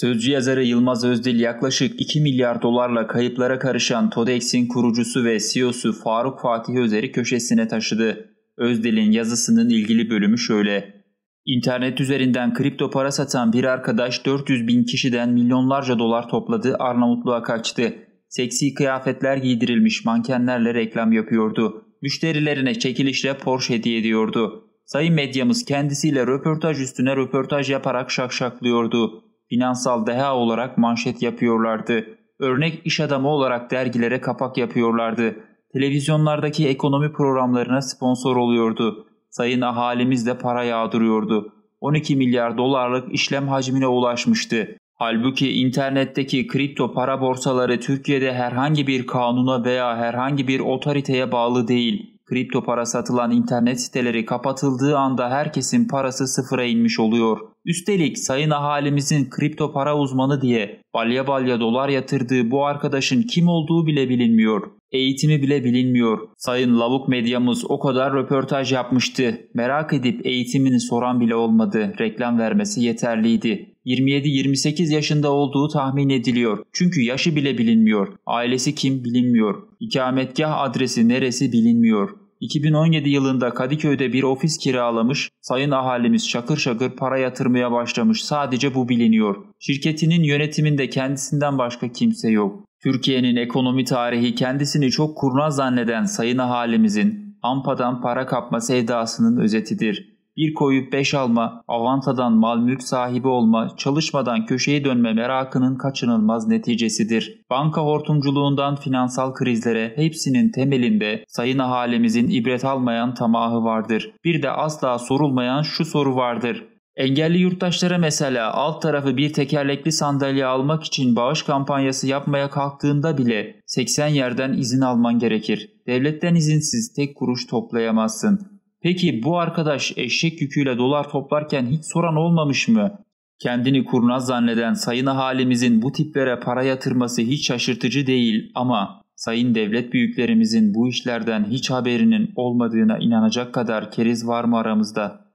Sözcü yazarı Yılmaz Özdil yaklaşık 2 milyar dolarla kayıplara karışan Todex'in kurucusu ve CEO'su Faruk Fatih Özer'i köşesine taşıdı. Özdil'in yazısının ilgili bölümü şöyle. İnternet üzerinden kripto para satan bir arkadaş 400 bin kişiden milyonlarca dolar topladı Arnavutluğa kaçtı. Seksi kıyafetler giydirilmiş mankenlerle reklam yapıyordu. Müşterilerine çekilişle Porsche hediye ediyordu. Sayın medyamız kendisiyle röportaj üstüne röportaj yaparak şakşaklıyordu finansal deha olarak manşet yapıyorlardı. Örnek iş adamı olarak dergilere kapak yapıyorlardı. Televizyonlardaki ekonomi programlarına sponsor oluyordu. Sayın ahalimiz de para yağdırıyordu. 12 milyar dolarlık işlem hacmine ulaşmıştı. Halbuki internetteki kripto para borsaları Türkiye'de herhangi bir kanuna veya herhangi bir otoriteye bağlı değil. Kripto para satılan internet siteleri kapatıldığı anda herkesin parası sıfıra inmiş oluyor. Üstelik sayın ahalimizin kripto para uzmanı diye balya balya dolar yatırdığı bu arkadaşın kim olduğu bile bilinmiyor. Eğitimi bile bilinmiyor. Sayın lavuk medyamız o kadar röportaj yapmıştı. Merak edip eğitimini soran bile olmadı. Reklam vermesi yeterliydi. 27-28 yaşında olduğu tahmin ediliyor. Çünkü yaşı bile bilinmiyor. Ailesi kim bilinmiyor. İkametgah adresi neresi bilinmiyor. 2017 yılında Kadıköy'de bir ofis kiralamış, sayın ahalimiz şakır şakır para yatırmaya başlamış sadece bu biliniyor. Şirketinin yönetiminde kendisinden başka kimse yok. Türkiye'nin ekonomi tarihi kendisini çok kurnaz zanneden sayın ahalimizin ampadan para kapma sevdasının özetidir bir koyup beş alma, avantadan mal mülk sahibi olma, çalışmadan köşeye dönme merakının kaçınılmaz neticesidir. Banka hortumculuğundan finansal krizlere hepsinin temelinde sayın ahalimizin ibret almayan tamahı vardır. Bir de asla sorulmayan şu soru vardır. Engelli yurttaşlara mesela alt tarafı bir tekerlekli sandalye almak için bağış kampanyası yapmaya kalktığında bile 80 yerden izin alman gerekir. Devletten izinsiz tek kuruş toplayamazsın. Peki bu arkadaş eşek yüküyle dolar toplarken hiç soran olmamış mı? Kendini kurnaz zanneden sayın ahalimizin bu tiplere para yatırması hiç şaşırtıcı değil ama sayın devlet büyüklerimizin bu işlerden hiç haberinin olmadığına inanacak kadar keriz var mı aramızda?''